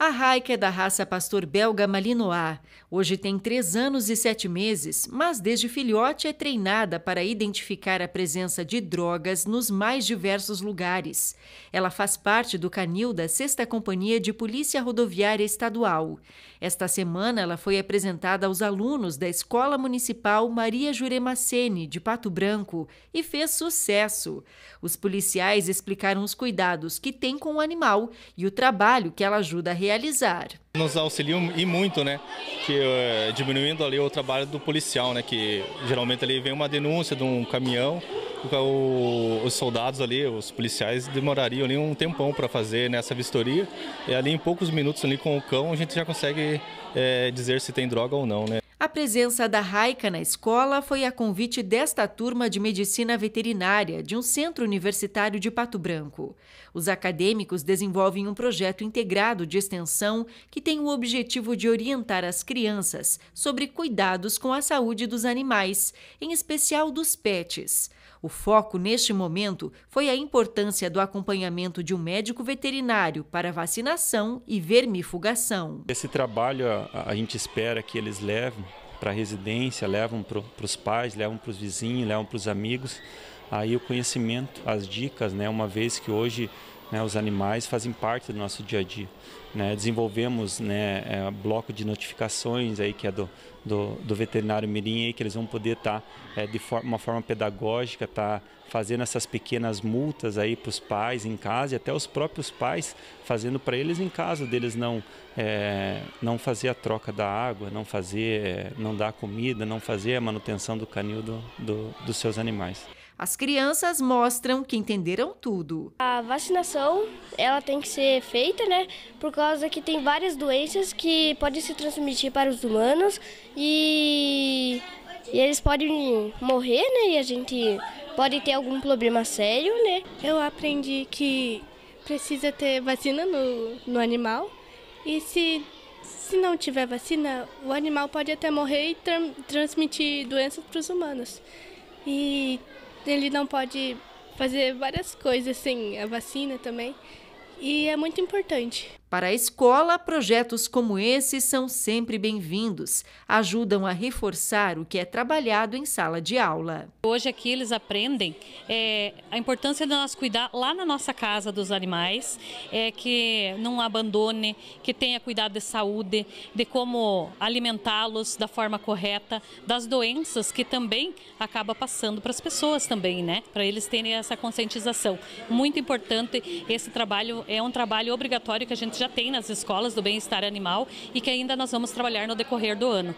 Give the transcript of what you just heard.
A Raika é da raça pastor belga Malinois. Hoje tem 3 anos e 7 meses, mas desde filhote é treinada para identificar a presença de drogas nos mais diversos lugares. Ela faz parte do canil da 6 Companhia de Polícia Rodoviária Estadual. Esta semana ela foi apresentada aos alunos da Escola Municipal Maria Juremacene, de Pato Branco, e fez sucesso. Os policiais explicaram os cuidados que tem com o animal e o trabalho que ela ajuda a realizar realizar. Nos auxiliam e muito, né? Que, é, diminuindo ali o trabalho do policial, né? Que geralmente ali vem uma denúncia de um caminhão, o, os soldados ali, os policiais demorariam ali um tempão para fazer nessa vistoria. E ali em poucos minutos ali com o cão a gente já consegue é, dizer se tem droga ou não, né? A presença da Raica na escola foi a convite desta turma de medicina veterinária de um centro universitário de Pato Branco. Os acadêmicos desenvolvem um projeto integrado de extensão que tem o objetivo de orientar as crianças sobre cuidados com a saúde dos animais, em especial dos pets. O foco neste momento foi a importância do acompanhamento de um médico veterinário para vacinação e vermifugação. Esse trabalho a, a gente espera que eles levem para a residência, levam para os pais, levam para os vizinhos, levam para os amigos. Aí o conhecimento, as dicas, né? Uma vez que hoje né, os animais fazem parte do nosso dia a dia. Né? Desenvolvemos né, é, bloco de notificações aí que é do, do, do veterinário mirim aí, que eles vão poder estar tá, é, de for uma forma pedagógica tá fazendo essas pequenas multas aí para os pais em casa e até os próprios pais fazendo para eles em casa deles não é, não fazer a troca da água, não fazer é, não dar comida, não fazer a manutenção do canil do, do dos seus animais. As crianças mostram que entenderam tudo. A vacinação, ela tem que ser feita, né? Por causa que tem várias doenças que podem se transmitir para os humanos e, e eles podem morrer, né? E a gente pode ter algum problema sério, né? Eu aprendi que precisa ter vacina no, no animal e se se não tiver vacina, o animal pode até morrer e tra transmitir doenças para os humanos. E ele não pode fazer várias coisas, sem a vacina também. E é muito importante. Para a escola, projetos como esse são sempre bem-vindos. Ajudam a reforçar o que é trabalhado em sala de aula. Hoje aqui eles aprendem é, a importância de nós cuidar lá na nossa casa dos animais, é, que não abandone, que tenha cuidado de saúde, de como alimentá-los da forma correta, das doenças que também acaba passando para as pessoas também, né? Para eles terem essa conscientização. Muito importante esse trabalho, é um trabalho obrigatório que a gente já tem nas escolas do bem-estar animal e que ainda nós vamos trabalhar no decorrer do ano.